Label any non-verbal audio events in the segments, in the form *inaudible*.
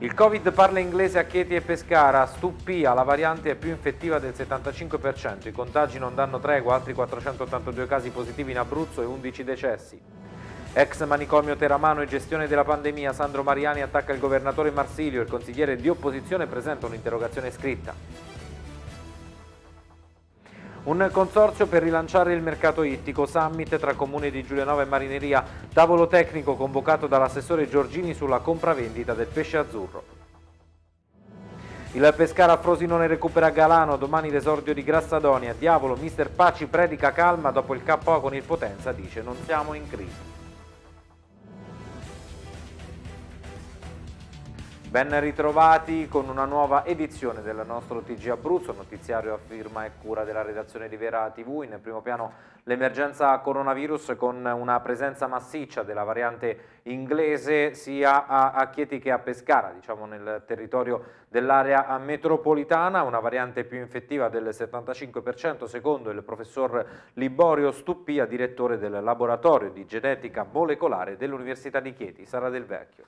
Il Covid parla inglese a Chieti e Pescara, a la variante è più infettiva del 75%, i contagi non danno tregua, altri 482 casi positivi in Abruzzo e 11 decessi. Ex manicomio Teramano e gestione della pandemia, Sandro Mariani attacca il governatore Marsilio, il consigliere di opposizione presenta un'interrogazione scritta. Un consorzio per rilanciare il mercato ittico, summit tra comune di Giulianova e Marineria, tavolo tecnico convocato dall'assessore Giorgini sulla compravendita del pesce azzurro. Il Pescara Frosinone recupera Galano, domani l'esordio di Grassadonia, diavolo, mister Paci predica calma dopo il KO con il Potenza, dice non siamo in crisi. Ben ritrovati con una nuova edizione del nostro TG Abruzzo, notiziario a firma e cura della redazione di Vera TV. In primo piano l'emergenza coronavirus con una presenza massiccia della variante inglese sia a Chieti che a Pescara, diciamo nel territorio dell'area metropolitana, una variante più infettiva del 75% secondo il professor Liborio Stuppia, direttore del laboratorio di genetica molecolare dell'Università di Chieti, Sara Del Vecchio.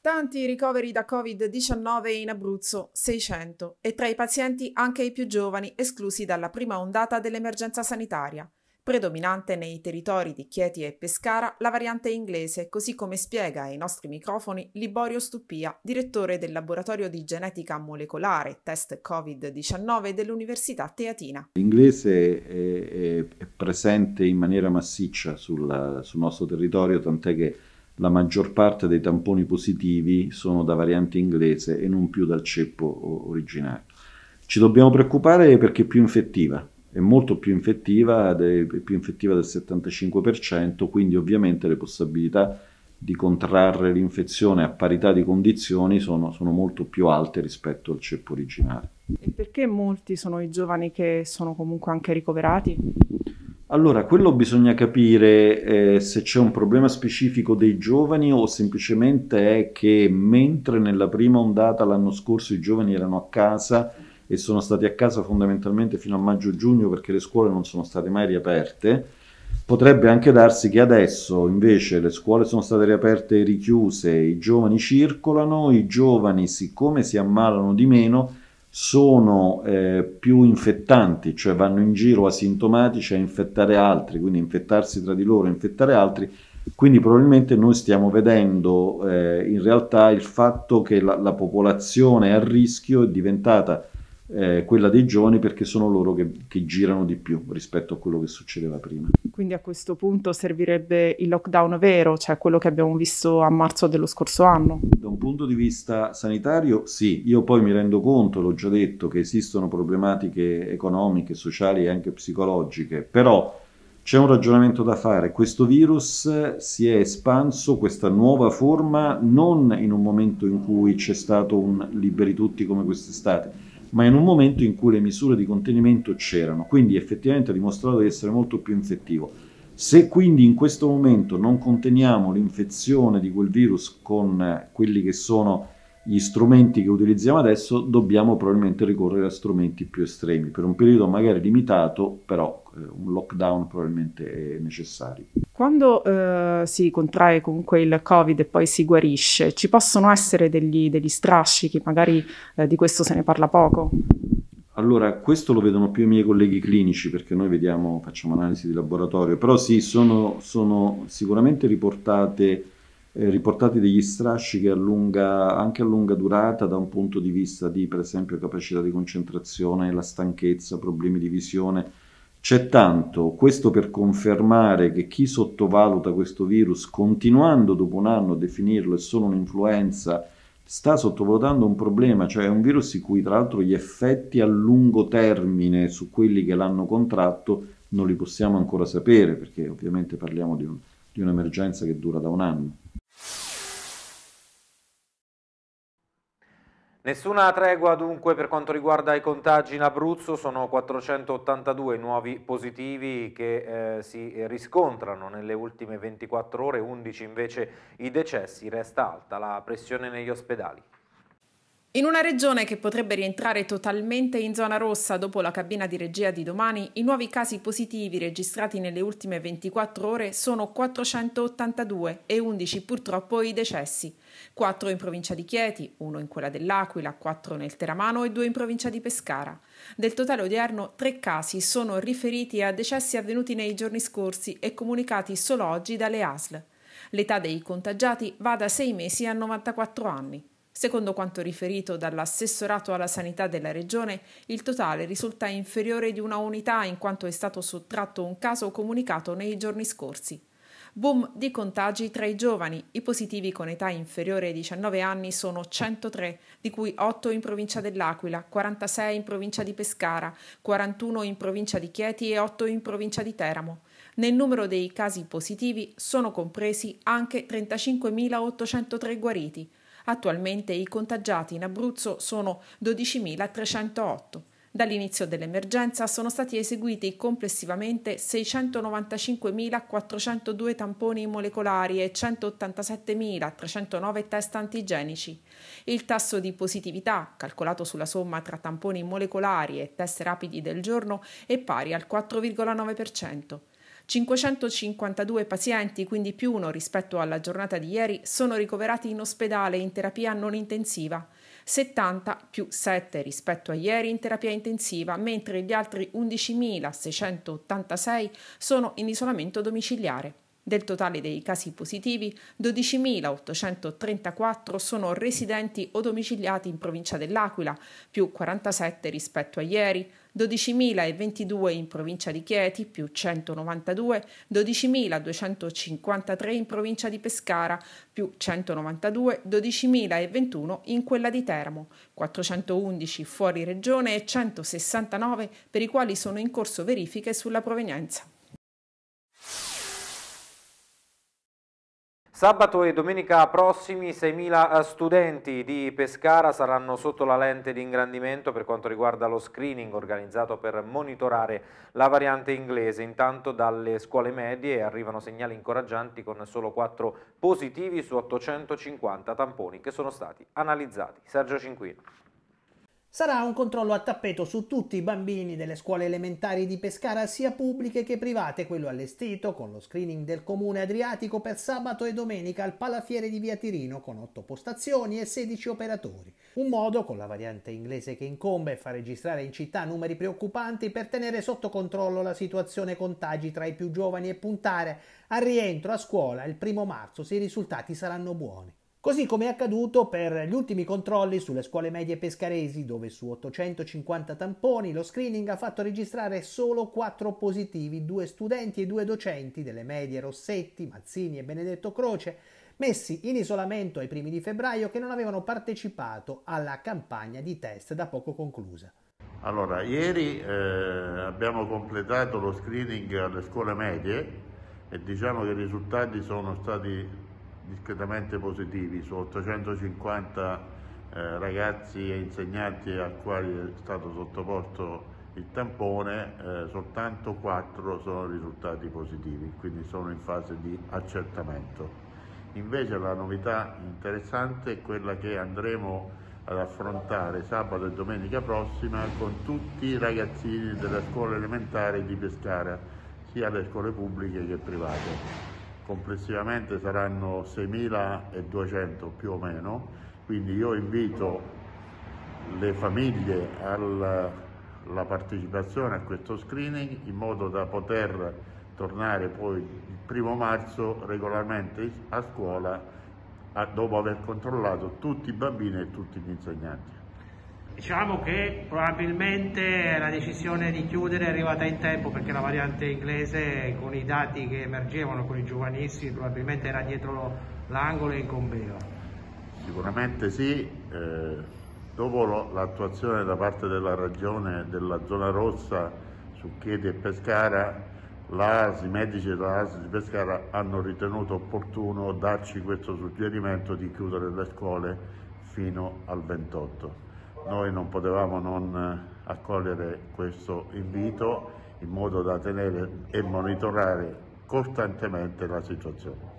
Tanti ricoveri da Covid-19 in Abruzzo, 600, e tra i pazienti anche i più giovani esclusi dalla prima ondata dell'emergenza sanitaria. Predominante nei territori di Chieti e Pescara la variante inglese, così come spiega ai nostri microfoni Liborio Stuppia, direttore del laboratorio di genetica molecolare test Covid-19 dell'Università Teatina. L'inglese è, è, presente in maniera massiccia sulla, sul nostro territorio, tant'è che la maggior parte dei tamponi positivi sono da variante inglese e non più dal ceppo originario. Ci dobbiamo preoccupare perché è più infettiva, è molto più infettiva, è più infettiva del 75%, quindi ovviamente le possibilità di contrarre l'infezione a parità di condizioni sono, sono molto più alte rispetto al ceppo originario. E perché molti sono i giovani che sono comunque anche ricoverati? Allora, quello bisogna capire eh, se c'è un problema specifico dei giovani o semplicemente è che mentre nella prima ondata l'anno scorso i giovani erano a casa e sono stati a casa fondamentalmente fino a maggio-giugno perché le scuole non sono state mai riaperte, potrebbe anche darsi che adesso invece le scuole sono state riaperte e richiuse, i giovani circolano, i giovani siccome si ammalano di meno sono eh, più infettanti, cioè vanno in giro asintomatici a infettare altri, quindi infettarsi tra di loro, infettare altri, quindi probabilmente noi stiamo vedendo eh, in realtà il fatto che la, la popolazione a rischio è diventata eh, quella dei giovani perché sono loro che, che, girano di più rispetto a quello che succedeva prima. Quindi a questo punto servirebbe il lockdown vero, cioè quello che abbiamo visto a marzo dello scorso anno? Da un punto di vista sanitario sì, io poi mi rendo conto, l'ho già detto, che esistono problematiche economiche, sociali e anche psicologiche, però c'è un ragionamento da fare, questo virus si è espanso, questa nuova forma, non in un momento in cui c'è stato un liberi tutti come quest'estate, ma in un momento in cui le misure di contenimento c'erano, quindi effettivamente ha dimostrato di essere molto più infettivo. Se quindi in questo momento non conteniamo l'infezione di quel virus con eh, quelli che sono gli strumenti che utilizziamo adesso dobbiamo probabilmente ricorrere a strumenti più estremi, per un periodo magari limitato, però eh, un lockdown probabilmente è necessario. Quando eh, si contrae comunque il Covid e poi si guarisce, ci possono essere degli, degli strascichi, magari eh, di questo se ne parla poco? Allora, questo lo vedono più i miei colleghi clinici perché noi vediamo, facciamo analisi di laboratorio, però sì, sono, sono sicuramente riportate eh, riportati degli strascichi a lunga, anche a lunga durata da un punto di vista di per esempio capacità di concentrazione, la stanchezza, problemi di visione. C'è tanto, questo per confermare che chi sottovaluta questo virus, continuando dopo un anno a definirlo è solo un'influenza, sta sottovalutando un problema, cioè è un virus in cui tra l'altro gli effetti a lungo termine su quelli che l'hanno contratto non li possiamo ancora sapere, perché ovviamente parliamo di, un, di un'emergenza che dura da un anno. Nessuna tregua dunque per quanto riguarda i contagi in Abruzzo, sono 482 nuovi positivi che eh, si riscontrano nelle ultime 24 ore, 11 invece i decessi, resta alta la pressione negli ospedali. In una regione che potrebbe rientrare totalmente in zona rossa dopo la cabina di regia di domani, i nuovi casi positivi registrati nelle ultime 24 ore sono 482 e 11 purtroppo i decessi. 4 in provincia di Chieti, 1 in quella dell'Aquila, 4 nel Teramano e 2 in provincia di Pescara. Del totale odierno, 3 casi sono riferiti a decessi avvenuti nei giorni scorsi e comunicati solo oggi dalle ASL. L'età dei contagiati va da 6 mesi a 94 anni. Secondo quanto riferito dall'assessorato alla sanità della regione, il totale risulta inferiore di una unità in quanto è stato sottratto un caso comunicato nei giorni scorsi. Boom di contagi tra i giovani. I positivi con età inferiore ai 19 anni sono 103, di cui 8 in provincia dell'Aquila, 46 in provincia di Pescara, 41 in provincia di Chieti e 8 in provincia di Teramo. Nel numero dei casi positivi sono compresi anche 35.803 guariti. Attualmente i contagiati in Abruzzo sono 12.308. Dall'inizio dell'emergenza sono stati eseguiti complessivamente 695.402 tamponi molecolari e 187.309 test antigenici. Il tasso di positività, calcolato sulla somma tra tamponi molecolari e test rapidi del giorno, è pari al 4,9%. 552 pazienti, quindi più uno rispetto alla giornata di ieri, sono ricoverati in ospedale in terapia non intensiva. 70 più 7 rispetto a ieri in terapia intensiva, mentre gli altri 11.686 sono in isolamento domiciliare. Del totale dei casi positivi, 12.834 sono residenti o domiciliati in provincia dell'Aquila, più 47 rispetto a ieri, 12.022 in provincia di Chieti più 192, 12.253 in provincia di Pescara più 192, 12.021 in quella di Teramo, 411 fuori regione e 169 per i quali sono in corso verifiche sulla provenienza. Sabato e domenica prossimi 6.000 eh, studenti di Pescara saranno sotto la lente di ingrandimento per quanto riguarda lo screening organizzato per monitorare la variante inglese. Intanto dalle scuole medie arrivano segnali incoraggianti con solo 4 positivi su 850 tamponi che sono stati analizzati. Sergio Cinquino. Sarà un controllo a tappeto su tutti i bambini delle scuole elementari di Pescara, sia pubbliche che private, quello allestito con lo screening del comune adriatico per sabato e domenica al palafiere di Via Tirino con 8 postazioni e 16 operatori. Un modo, con la variante inglese che incombe, fa registrare in città numeri preoccupanti per tenere sotto controllo la situazione contagi tra i più giovani e puntare al rientro a scuola il primo marzo se i risultati saranno buoni. Così come è accaduto per gli ultimi controlli sulle scuole medie pescaresi, dove su 850 tamponi lo screening ha fatto registrare solo 4 positivi, due studenti e due docenti delle medie Rossetti, Mazzini e Benedetto Croce, messi in isolamento ai primi di febbraio che non avevano partecipato alla campagna di test da poco conclusa. Allora, ieri eh, abbiamo completato lo screening alle scuole medie e diciamo che i risultati sono stati discretamente positivi su 850 eh, ragazzi e insegnanti a quali è stato sottoposto il tampone, eh, soltanto 4 sono risultati positivi, quindi sono in fase di accertamento. Invece la novità interessante è quella che andremo ad affrontare sabato e domenica prossima con tutti i ragazzini della scuola elementare di Pescara, sia le scuole pubbliche che private complessivamente saranno 6.200 più o meno, quindi io invito le famiglie alla partecipazione a questo screening in modo da poter tornare poi il primo marzo regolarmente a scuola dopo aver controllato tutti i bambini e tutti gli insegnanti. Diciamo che probabilmente la decisione di chiudere è arrivata in tempo perché la variante inglese con i dati che emergevano con i giovanissimi probabilmente era dietro l'angolo e incombeva. Sicuramente sì, eh, dopo l'attuazione da parte della Regione della zona rossa su Chieti e Pescara, l'AS, i medici dell'AS di Pescara hanno ritenuto opportuno darci questo suggerimento di chiudere le scuole fino al 28 noi non potevamo non eh, accogliere questo invito in modo da tenere e monitorare costantemente la situazione.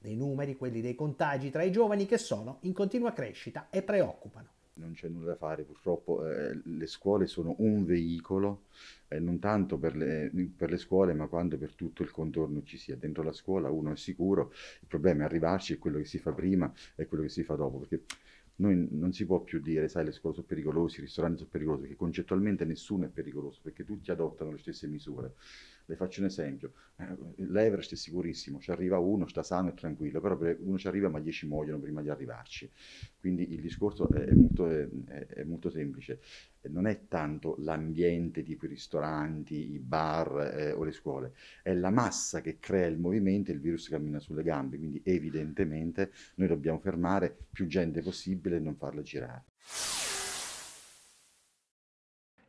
Dei numeri, quelli dei contagi tra i giovani che sono in continua crescita e preoccupano. Non c'è nulla da fare, purtroppo eh, le scuole sono un veicolo, eh, non tanto per le, per le, scuole, ma quando per tutto il contorno ci sia. Dentro la scuola uno è sicuro, il problema è arrivarci, è quello che si fa prima e quello che si fa dopo, perché noi non si può più dire, sai, le scuole sono pericolose, i ristoranti sono pericolosi, perché concettualmente nessuno è pericoloso, perché tutti adottano le stesse misure. Le faccio un esempio, eh, l'Everest è sicurissimo, ci arriva uno, sta sano e tranquillo, però uno ci arriva ma dieci muoiono prima di arrivarci. Quindi il discorso è molto, è, è molto semplice, eh, non è tanto l'ambiente tipo i ristoranti, i bar eh, o le scuole, è la massa che crea il movimento e il virus cammina sulle gambe, quindi evidentemente noi dobbiamo fermare più gente possibile e non farla girare.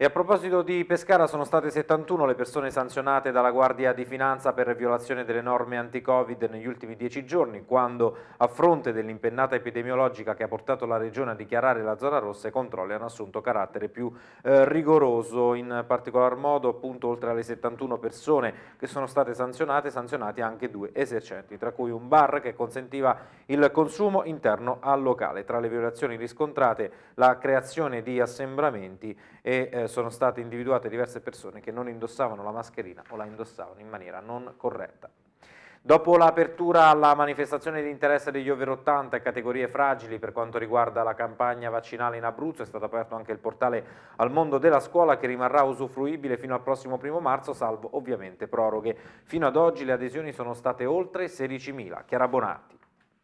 E a proposito di Pescara sono state 71 le persone sanzionate dalla Guardia di Finanza per violazione delle norme anti-Covid negli ultimi 10 giorni, quando a fronte dell'impennata epidemiologica che ha portato la Regione a dichiarare la zona rossa, i controlli hanno assunto carattere più eh, rigoroso, in particolar modo appunto oltre alle 71 persone che sono state sanzionate, sanzionati anche due esercenti, tra cui un bar che consentiva il consumo interno al locale. Tra le violazioni riscontrate la creazione di assembramenti e eh, sono state individuate diverse persone che non indossavano la mascherina o la indossavano in maniera non corretta. Dopo l'apertura alla manifestazione di interesse degli over 80 e categorie fragili per quanto riguarda la campagna vaccinale in Abruzzo è stato aperto anche il portale al mondo della scuola che rimarrà usufruibile fino al prossimo primo marzo salvo ovviamente proroghe. Fino ad oggi le adesioni sono state oltre 16.000. Chiara Bonatti.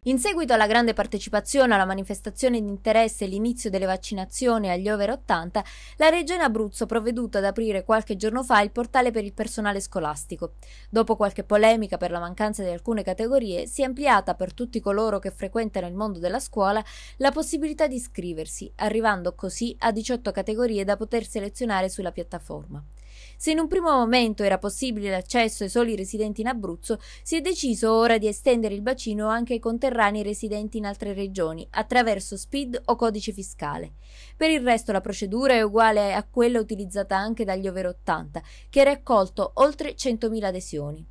In seguito alla grande partecipazione alla manifestazione di interesse e l'inizio delle vaccinazioni agli over 80, la Regione Abruzzo ha provveduto ad aprire qualche giorno fa il portale per il personale scolastico. Dopo qualche polemica per la mancanza di alcune categorie, si è ampliata per tutti coloro che frequentano il mondo della scuola la possibilità di iscriversi, arrivando così a 18 categorie da poter selezionare sulla piattaforma. Se in un primo momento era possibile l'accesso ai soli residenti in Abruzzo, si è deciso ora di estendere il bacino anche ai conterranei residenti in altre regioni, attraverso SPID o codice fiscale. Per il resto la procedura è uguale a quella utilizzata anche dagli over 80, che ha raccolto oltre 100.000 adesioni.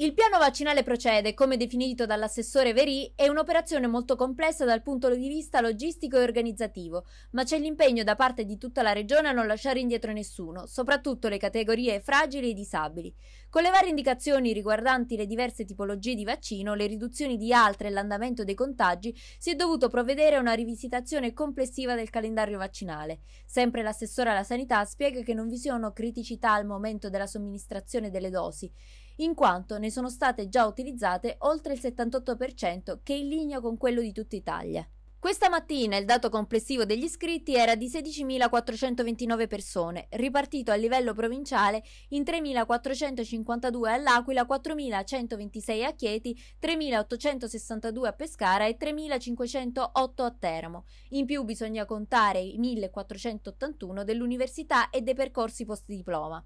Il piano vaccinale procede, come definito dall'assessore Verì, è un'operazione molto complessa dal punto di vista logistico e organizzativo, ma c'è l'impegno da parte di tutta la regione a non lasciare indietro nessuno, soprattutto le categorie fragili e disabili. Con le varie indicazioni riguardanti le diverse tipologie di vaccino, le riduzioni di altre e l'andamento dei contagi, si è dovuto provvedere a una rivisitazione complessiva del calendario vaccinale. Sempre l'assessore alla sanità spiega che non vi sono criticità al momento della somministrazione delle dosi in quanto ne sono state già utilizzate oltre il 78% che è in linea con quello di tutta Italia. Questa mattina il dato complessivo degli iscritti era di 16.429 persone, ripartito a livello provinciale in 3.452 all'Aquila, 4.126 a Chieti, 3.862 a Pescara e 3.508 a Teramo. In più bisogna contare i 1.481 dell'università e dei percorsi post diploma.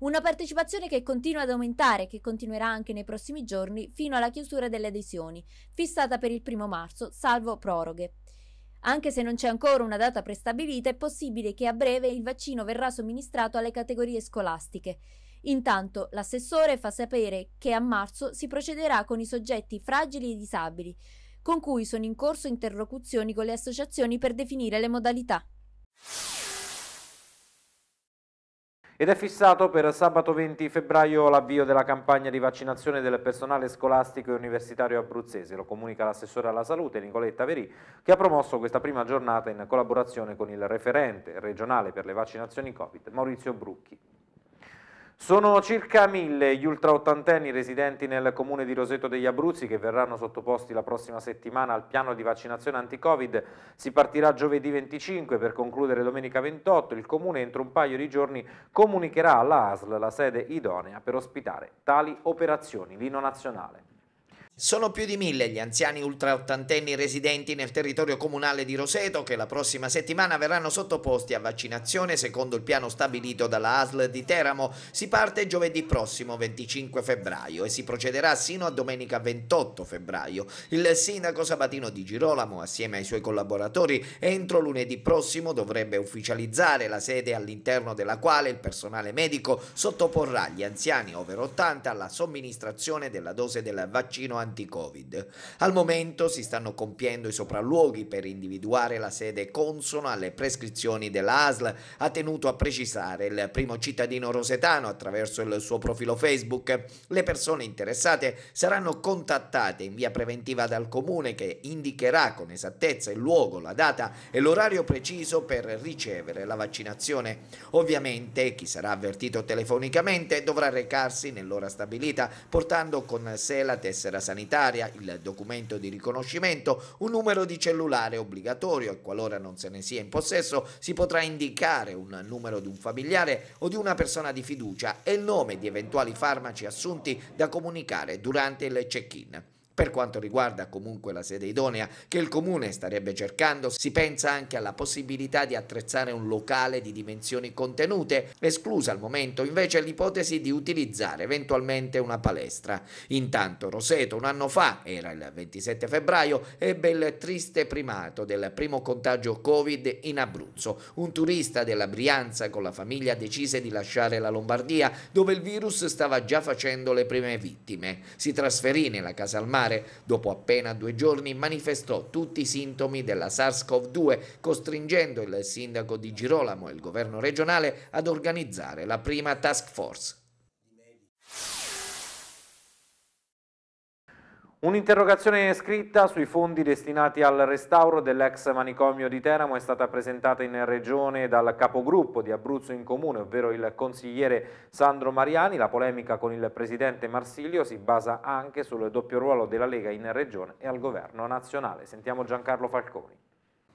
Una partecipazione che continua ad aumentare e che continuerà anche nei prossimi giorni fino alla chiusura delle adesioni, fissata per il primo marzo, salvo proroghe. Anche se non c'è ancora una data prestabilita, è possibile che a breve il vaccino verrà somministrato alle categorie scolastiche. Intanto l'assessore fa sapere che a marzo si procederà con i soggetti fragili e disabili, con cui sono in corso interlocuzioni con le associazioni per definire le modalità ed è fissato per sabato 20 febbraio l'avvio della campagna di vaccinazione del personale scolastico e universitario abruzzese. Lo comunica l'assessore alla salute Nicoletta Verì che ha promosso questa prima giornata in collaborazione con il referente regionale per le vaccinazioni Covid Maurizio Brucchi. Sono circa mille gli ultraottantenni residenti nel comune di Roseto degli Abruzzi che verranno sottoposti la prossima settimana al piano di vaccinazione anti-Covid. Si partirà giovedì 25 per concludere domenica 28. Il comune entro un paio di giorni comunicherà alla ASL la sede idonea per ospitare tali operazioni. Lino Nazionale. Sono più di mille gli anziani ultraottantenni residenti nel territorio comunale di Roseto che la prossima settimana verranno sottoposti a vaccinazione secondo il piano stabilito dalla ASL di Teramo. Si parte giovedì prossimo 25 febbraio e si procederà sino a domenica 28 febbraio. Il sindaco Sabatino di Girolamo assieme ai suoi collaboratori entro lunedì prossimo dovrebbe ufficializzare la sede all'interno della quale il personale medico sottoporrà gli anziani over 80 alla somministrazione della dose del vaccino antivirale anti-Covid. Al momento si stanno compiendo i sopralluoghi per individuare la sede consona alle prescrizioni dell'ASL, ha tenuto a precisare il primo cittadino rosetano attraverso il suo profilo Facebook. Le persone interessate saranno contattate in via preventiva dal comune che indicherà con esattezza il luogo, la data e l'orario preciso per ricevere la vaccinazione. Ovviamente chi sarà avvertito telefonicamente dovrà recarsi nell'ora stabilita portando con sé la tessera sanitaria sanitaria, il documento di riconoscimento, un numero di cellulare obbligatorio e qualora non se ne sia in possesso si potrà indicare un numero di un familiare o di una persona di fiducia e il nome di eventuali farmaci assunti da comunicare durante il check-in. Per quanto riguarda comunque la sede idonea che il comune starebbe cercando, si pensa anche alla possibilità di attrezzare un locale di dimensioni contenute, esclusa al momento invece l'ipotesi di utilizzare eventualmente una palestra. Intanto Roseto un anno fa, era il 27 febbraio, ebbe il triste primato del primo contagio Covid in Abruzzo. Un turista della Brianza con la famiglia decise di lasciare la Lombardia dove il virus stava già facendo le prime vittime. Si trasferì nella casa al mare particolare, dopo appena due giorni manifestò tutti i sintomi della SARS-CoV-2, costringendo il sindaco di Girolamo e il governo regionale ad organizzare la prima task force. Un'interrogazione scritta sui fondi destinati al restauro dell'ex manicomio di Teramo è stata presentata in Regione dal capogruppo di Abruzzo in Comune, ovvero il consigliere Sandro Mariani. La polemica con il presidente Marsilio si basa anche sul doppio ruolo della Lega in Regione e al governo nazionale. Sentiamo Giancarlo Falconi.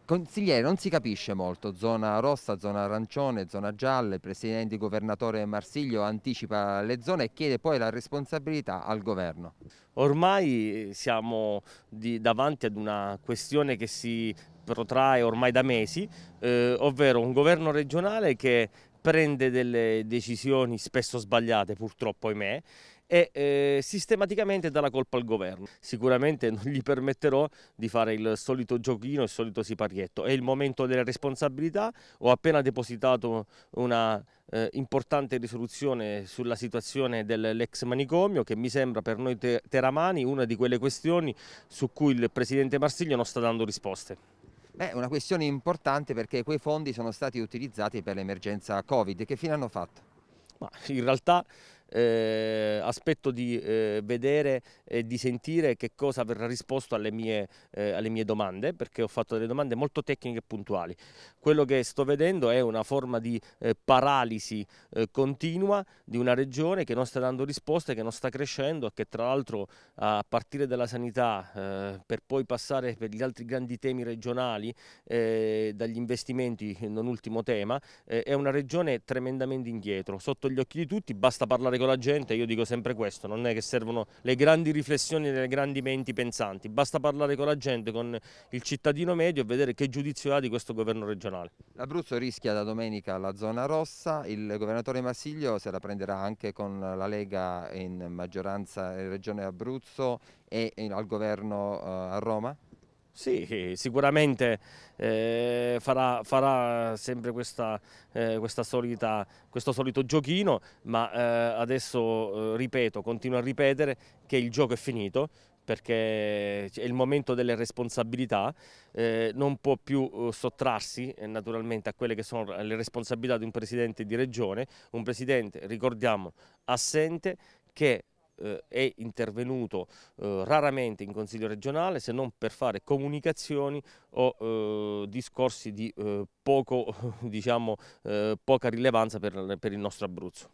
Consigliere, non si capisce molto, zona rossa, zona arancione, zona gialla, il Presidente, Governatore Marsiglio anticipa le zone e chiede poi la responsabilità al Governo. Ormai siamo di, davanti ad una questione che si protrae ormai da mesi, eh, ovvero un governo regionale che prende delle decisioni spesso sbagliate purtroppo ahimè e eh, sistematicamente dà la colpa al governo. Sicuramente non gli permetterò di fare il solito giochino, il solito siparietto. È il momento delle responsabilità, ho appena depositato una eh, importante risoluzione sulla situazione dell'ex manicomio che mi sembra per noi te teramani una di quelle questioni su cui il Presidente Marsiglio non sta dando risposte. Beh, una questione importante perché quei fondi sono stati utilizzati per l'emergenza Covid. Che fine hanno fatto? Ma in realtà eh, aspetto di eh, vedere e di sentire che cosa verrà risposto alle mie, eh, alle mie, domande, perché ho fatto delle domande molto tecniche e puntuali. Quello che sto vedendo è una forma di eh, paralisi eh, continua di una regione che non sta dando risposte, che non sta crescendo che tra l'altro a partire dalla sanità, eh, per poi passare per gli altri grandi temi regionali, eh, dagli investimenti, non ultimo tema, è una regione tremendamente indietro, sotto gli occhi di tutti, basta parlare con la gente, io dico sempre questo, non è che servono le grandi riflessioni delle grandi menti pensanti, basta parlare con la gente, con il cittadino medio e vedere che giudizio ha di questo governo regionale. L'Abruzzo rischia da domenica la zona rossa, il governatore Massiglio se la prenderà anche con la Lega in maggioranza in regione Abruzzo e al governo eh, a Roma? Sì, sicuramente eh, farà, farà, sempre questa, eh, questa solita, questo solito giochino, ma eh, adesso eh, ripeto, continuo a ripetere che il gioco è finito perché è il momento delle responsabilità, eh, non può più eh, sottrarsi naturalmente a quelle che sono le responsabilità di un presidente di regione, un presidente, ricordiamo, assente che eh, è intervenuto eh, raramente in Consiglio regionale se non per fare comunicazioni o eh, discorsi di eh, poco, *laughs* diciamo, eh, poca rilevanza per, per il nostro Abruzzo.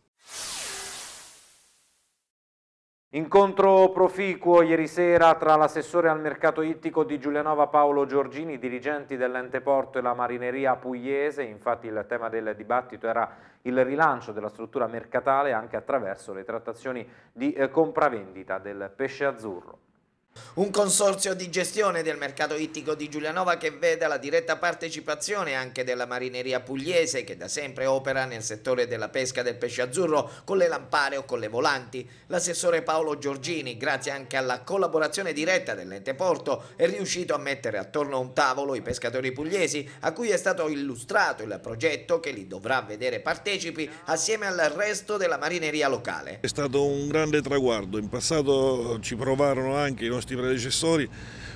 Incontro proficuo ieri sera tra l'assessore al mercato ittico di Giulianova Paolo Giorgini, dirigenti dell'ente porto e la marineria pugliese, infatti il tema del dibattito era il rilancio della struttura mercatale anche attraverso le trattazioni di eh, compravendita del pesce azzurro. Un consorzio di gestione del mercato ittico di Giulianova che veda la diretta partecipazione anche della marineria pugliese che da sempre opera nel settore della pesca del pesce azzurro con le lampare o con le volanti. L'assessore Paolo Giorgini, grazie anche alla collaborazione diretta dell'ente porto, è riuscito a mettere attorno a un tavolo i pescatori pugliesi a cui è stato illustrato il progetto che li dovrà vedere partecipi assieme al resto della marineria locale. È stato un grande traguardo, in passato ci provarono anche i nostri nostri predecessori,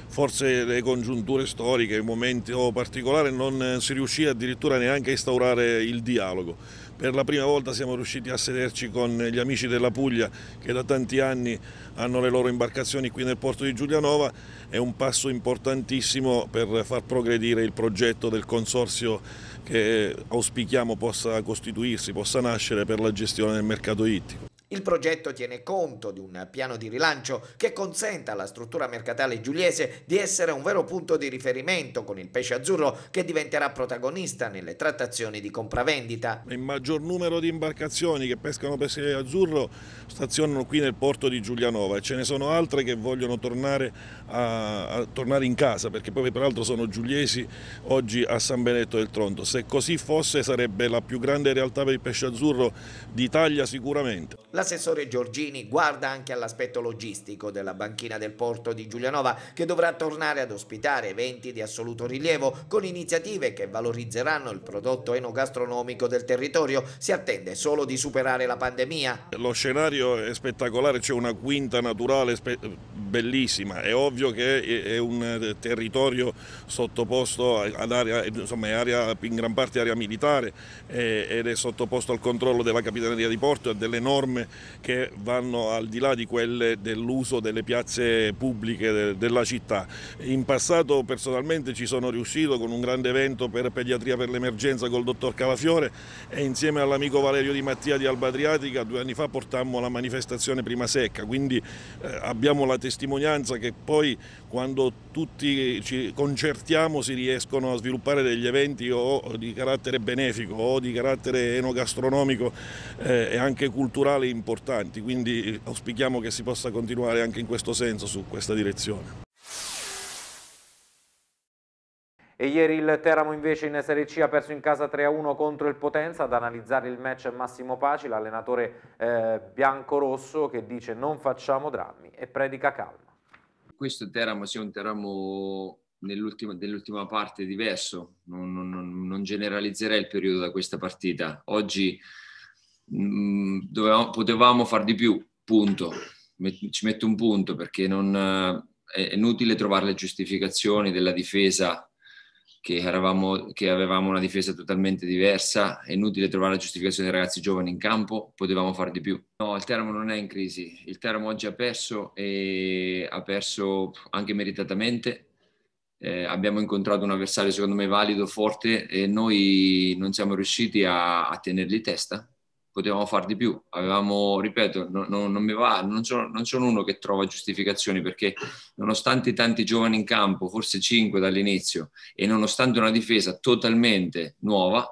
forse le congiunture storiche, i momenti particolari, non eh, si riuscì addirittura neanche a instaurare il dialogo. Per la prima volta siamo riusciti a sederci con gli amici della Puglia che da tanti anni hanno le loro imbarcazioni qui nel porto di Giulianova, è un passo importantissimo per far progredire il progetto del consorzio che auspichiamo possa costituirsi, possa nascere per la gestione del mercato ittico. Il progetto tiene conto di un piano di rilancio che consenta alla struttura mercatale giuliese di essere un vero punto di riferimento con il pesce azzurro che diventerà protagonista nelle trattazioni di compravendita. Il maggior numero di imbarcazioni che pescano pesce azzurro stazionano qui nel porto di Giulianova e ce ne sono altre che vogliono tornare, a, a tornare in casa perché poi peraltro sono giuliesi oggi a San Benetto del Tronto. Se così fosse sarebbe la più grande realtà per il pesce azzurro d'Italia sicuramente. La L'assessore Giorgini guarda anche all'aspetto logistico della banchina del porto di Giulianova che dovrà tornare ad ospitare eventi di assoluto rilievo con iniziative che valorizzeranno il prodotto enogastronomico del territorio. Si attende solo di superare la pandemia. Lo scenario è spettacolare, c'è una quinta naturale bellissima. È ovvio che è un territorio sottoposto ad area, insomma, area, in gran parte area militare eh, ed è sottoposto al controllo della Capitaneria di Porto e delle norme che vanno al di là di quelle dell'uso delle piazze pubbliche della città. In passato personalmente ci sono riuscito con un grande evento per pediatria per l'emergenza col dottor Calafiore e insieme all'amico Valerio Di Mattia di Alba Adriatica due anni fa portammo la manifestazione prima secca, quindi eh, abbiamo la testimonianza che poi quando tutti ci concertiamo si riescono a sviluppare degli eventi o di carattere benefico o di carattere enogastronomico eh, e anche culturale importanti, quindi auspichiamo che si possa continuare anche in questo senso, su questa direzione. E ieri il Teramo invece in Serie C ha perso in casa 3-1 contro il Potenza, ad analizzare il match Massimo Paci, l'allenatore eh, bianco-rosso che dice non facciamo drammi e predica calma. Questo Teramo sia un Teramo dell'ultima parte diverso, non, non, non generalizzerei il periodo da questa partita. Oggi Mm, dovevamo, potevamo far di più, punto. Ci metto un punto perché non, eh, è inutile trovare le giustificazioni della difesa che, eravamo, che, avevamo una difesa totalmente diversa, è inutile trovare la giustificazione dei ragazzi giovani in campo, potevamo far di più. No, il Teramo non è in crisi, il Teramo oggi ha perso e ha perso anche meritatamente, eh, abbiamo incontrato un avversario secondo me valido, forte e noi non siamo riusciti a, a tenergli testa potevamo far di più. Avevamo, ripeto, no, no, non mi va, non sono, uno che trova giustificazioni perché nonostante tanti giovani in campo, forse cinque dall'inizio, e nonostante una difesa totalmente nuova,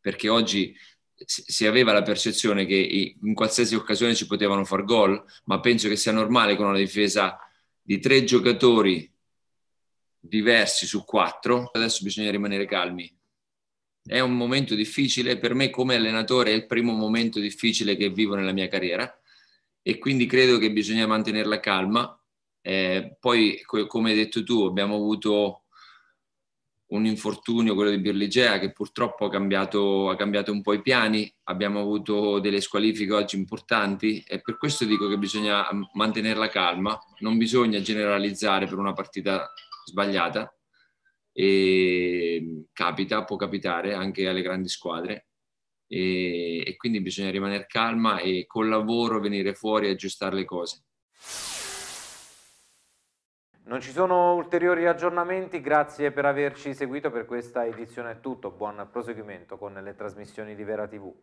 perché oggi si aveva la percezione che in qualsiasi occasione ci potevano far gol, ma penso che sia normale con una difesa di tre giocatori diversi su quattro, adesso bisogna rimanere calmi, è un momento difficile, per me come allenatore è il primo momento difficile che vivo nella mia carriera e quindi credo che bisogna mantenere la calma. Eh, poi, come hai detto tu, abbiamo avuto un infortunio, quello di Birligea, che purtroppo ha cambiato, ha cambiato un po' i piani, abbiamo avuto delle squalifiche oggi importanti e per questo dico che bisogna mm, mantenere la calma, non bisogna generalizzare per una partita sbagliata, e capita, può capitare anche alle grandi squadre e, e quindi bisogna rimanere calma e col lavoro venire fuori e aggiustare le cose. Non ci sono ulteriori aggiornamenti, grazie per averci seguito per questa edizione è tutto, buon proseguimento con le trasmissioni di Vera TV.